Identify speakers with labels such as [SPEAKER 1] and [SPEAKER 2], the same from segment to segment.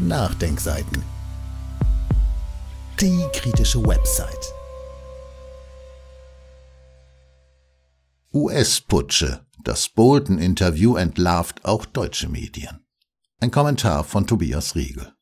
[SPEAKER 1] Nachdenkseiten. Die kritische Website. US-Putsche. Das Bolton-Interview entlarvt auch deutsche Medien. Ein Kommentar von Tobias Riegel.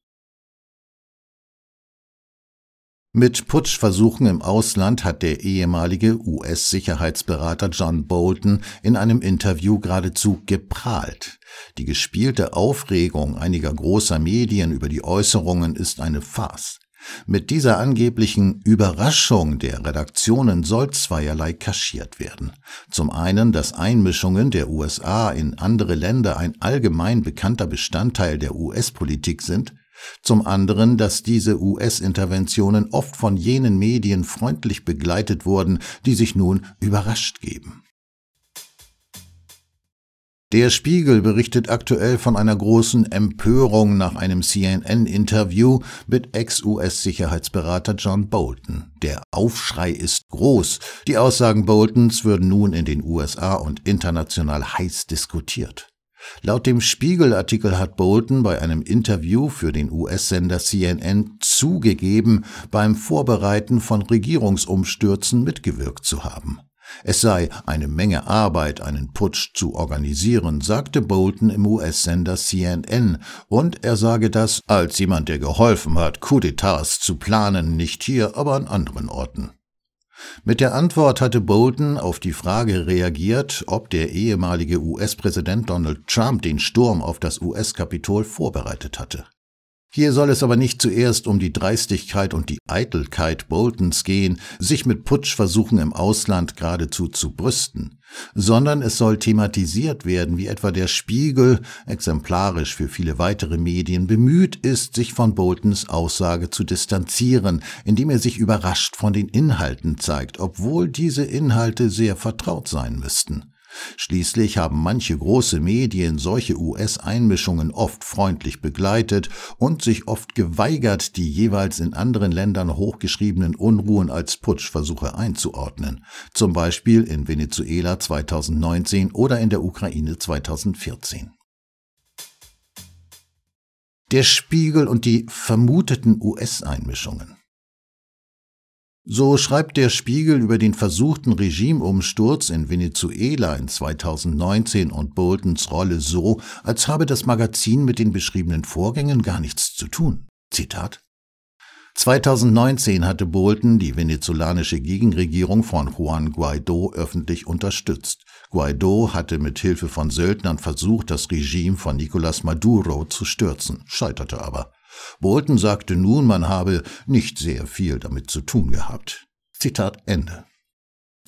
[SPEAKER 1] Mit Putschversuchen im Ausland hat der ehemalige US-Sicherheitsberater John Bolton in einem Interview geradezu geprahlt. Die gespielte Aufregung einiger großer Medien über die Äußerungen ist eine Farce. Mit dieser angeblichen Überraschung der Redaktionen soll zweierlei kaschiert werden. Zum einen, dass Einmischungen der USA in andere Länder ein allgemein bekannter Bestandteil der US-Politik sind – zum anderen, dass diese US-Interventionen oft von jenen Medien freundlich begleitet wurden, die sich nun überrascht geben. Der Spiegel berichtet aktuell von einer großen Empörung nach einem CNN-Interview mit Ex-US-Sicherheitsberater John Bolton. Der Aufschrei ist groß. Die Aussagen Boltons würden nun in den USA und international heiß diskutiert. Laut dem Spiegel-Artikel hat Bolton bei einem Interview für den US-Sender CNN zugegeben, beim Vorbereiten von Regierungsumstürzen mitgewirkt zu haben. Es sei eine Menge Arbeit, einen Putsch zu organisieren, sagte Bolton im US-Sender CNN, und er sage das als jemand, der geholfen hat, Coup Coudetats zu planen, nicht hier, aber an anderen Orten. Mit der Antwort hatte Bolton auf die Frage reagiert, ob der ehemalige US-Präsident Donald Trump den Sturm auf das US-Kapitol vorbereitet hatte. Hier soll es aber nicht zuerst um die Dreistigkeit und die Eitelkeit Boltons gehen, sich mit Putschversuchen im Ausland geradezu zu brüsten, sondern es soll thematisiert werden, wie etwa der Spiegel, exemplarisch für viele weitere Medien, bemüht ist, sich von Boltons Aussage zu distanzieren, indem er sich überrascht von den Inhalten zeigt, obwohl diese Inhalte sehr vertraut sein müssten. Schließlich haben manche große Medien solche US-Einmischungen oft freundlich begleitet und sich oft geweigert, die jeweils in anderen Ländern hochgeschriebenen Unruhen als Putschversuche einzuordnen, zum Beispiel in Venezuela 2019 oder in der Ukraine 2014. Der Spiegel und die vermuteten US-Einmischungen. So schreibt der Spiegel über den versuchten Regimeumsturz in Venezuela in 2019 und Boltons Rolle so, als habe das Magazin mit den beschriebenen Vorgängen gar nichts zu tun. Zitat 2019 hatte Bolton die venezolanische Gegenregierung von Juan Guaido öffentlich unterstützt. Guaido hatte mit Hilfe von Söldnern versucht, das Regime von Nicolas Maduro zu stürzen, scheiterte aber. Bolton sagte nun, man habe nicht sehr viel damit zu tun gehabt. Zitat Ende.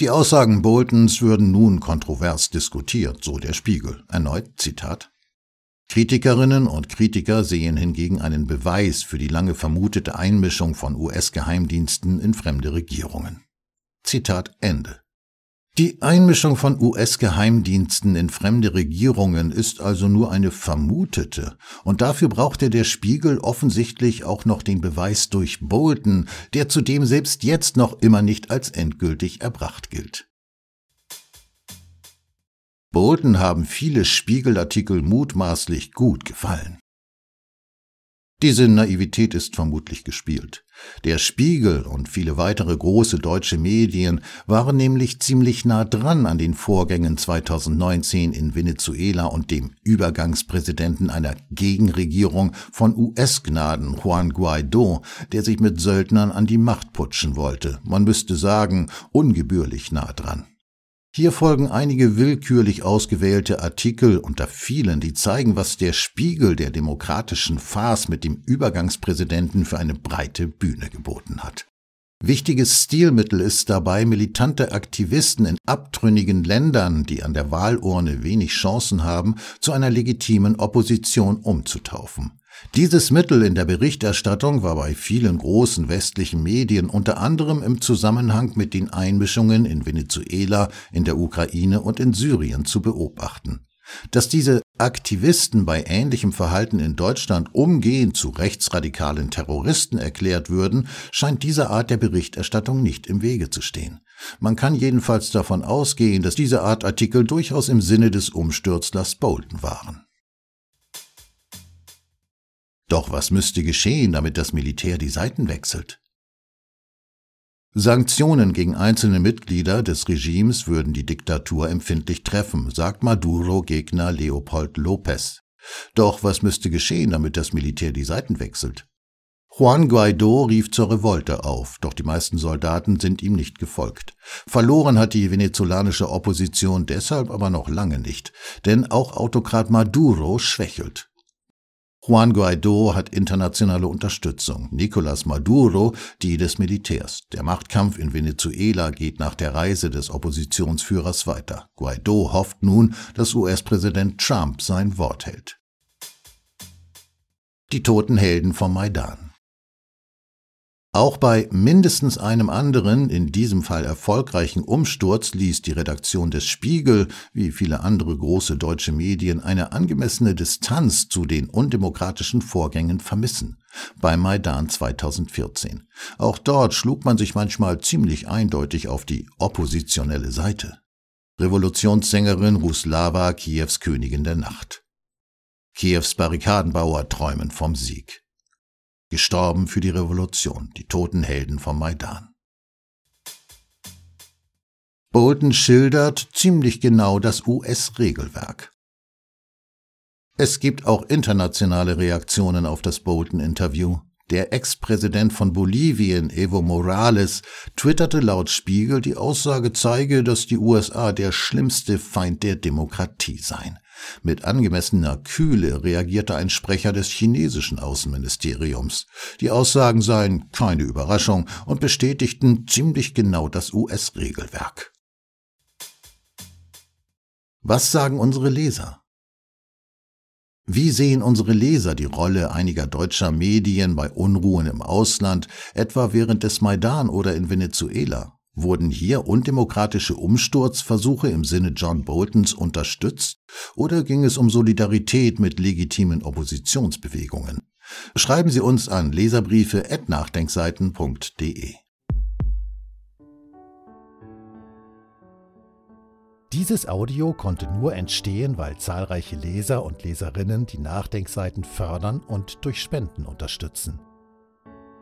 [SPEAKER 1] Die Aussagen Boltons würden nun kontrovers diskutiert, so der Spiegel. Erneut Zitat. Kritikerinnen und Kritiker sehen hingegen einen Beweis für die lange vermutete Einmischung von US-Geheimdiensten in fremde Regierungen. Zitat Ende. Die Einmischung von US-Geheimdiensten in fremde Regierungen ist also nur eine vermutete, und dafür brauchte der Spiegel offensichtlich auch noch den Beweis durch Bolton, der zudem selbst jetzt noch immer nicht als endgültig erbracht gilt. Bolton haben viele Spiegelartikel mutmaßlich gut gefallen. Diese Naivität ist vermutlich gespielt. Der Spiegel und viele weitere große deutsche Medien waren nämlich ziemlich nah dran an den Vorgängen 2019 in Venezuela und dem Übergangspräsidenten einer Gegenregierung von US-Gnaden Juan Guaido, der sich mit Söldnern an die Macht putschen wollte. Man müsste sagen, ungebührlich nah dran. Hier folgen einige willkürlich ausgewählte Artikel unter vielen, die zeigen, was der Spiegel der demokratischen Farce mit dem Übergangspräsidenten für eine breite Bühne geboten hat Wichtiges Stilmittel ist dabei, militante Aktivisten in abtrünnigen Ländern, die an der Wahlurne wenig Chancen haben, zu einer legitimen Opposition umzutaufen. Dieses Mittel in der Berichterstattung war bei vielen großen westlichen Medien unter anderem im Zusammenhang mit den Einmischungen in Venezuela, in der Ukraine und in Syrien zu beobachten dass diese Aktivisten bei ähnlichem Verhalten in Deutschland umgehend zu rechtsradikalen Terroristen erklärt würden, scheint dieser Art der Berichterstattung nicht im Wege zu stehen. Man kann jedenfalls davon ausgehen, dass diese Art Artikel durchaus im Sinne des Umstürzlers Bolton waren. Doch was müsste geschehen, damit das Militär die Seiten wechselt? Sanktionen gegen einzelne Mitglieder des Regimes würden die Diktatur empfindlich treffen, sagt Maduro-Gegner Leopold Lopez. Doch was müsste geschehen, damit das Militär die Seiten wechselt? Juan Guaido rief zur Revolte auf, doch die meisten Soldaten sind ihm nicht gefolgt. Verloren hat die venezolanische Opposition deshalb aber noch lange nicht, denn auch Autokrat Maduro schwächelt. Juan Guaido hat internationale Unterstützung, Nicolas Maduro die des Militärs. Der Machtkampf in Venezuela geht nach der Reise des Oppositionsführers weiter. Guaido hofft nun, dass US-Präsident Trump sein Wort hält. Die toten Helden vom Maidan. Auch bei mindestens einem anderen, in diesem Fall erfolgreichen Umsturz ließ die Redaktion des Spiegel, wie viele andere große deutsche Medien, eine angemessene Distanz zu den undemokratischen Vorgängen vermissen. Bei Maidan 2014. Auch dort schlug man sich manchmal ziemlich eindeutig auf die oppositionelle Seite. Revolutionssängerin Ruslava Kiews Königin der Nacht. Kiews Barrikadenbauer träumen vom Sieg gestorben für die Revolution, die toten Helden vom Maidan. Bolton schildert ziemlich genau das US-Regelwerk. Es gibt auch internationale Reaktionen auf das Bolton-Interview. Der Ex-Präsident von Bolivien, Evo Morales, twitterte laut Spiegel, die Aussage zeige, dass die USA der schlimmste Feind der Demokratie seien. Mit angemessener Kühle reagierte ein Sprecher des chinesischen Außenministeriums. Die Aussagen seien keine Überraschung und bestätigten ziemlich genau das US-Regelwerk. Was sagen unsere Leser? Wie sehen unsere Leser die Rolle einiger deutscher Medien bei Unruhen im Ausland, etwa während des Maidan oder in Venezuela? Wurden hier undemokratische Umsturzversuche im Sinne John Boltons unterstützt oder ging es um Solidarität mit legitimen Oppositionsbewegungen? Schreiben Sie uns an leserbriefe@nachdenkseiten.de. Dieses Audio konnte nur entstehen, weil zahlreiche Leser und Leserinnen die Nachdenkseiten fördern und durch Spenden unterstützen.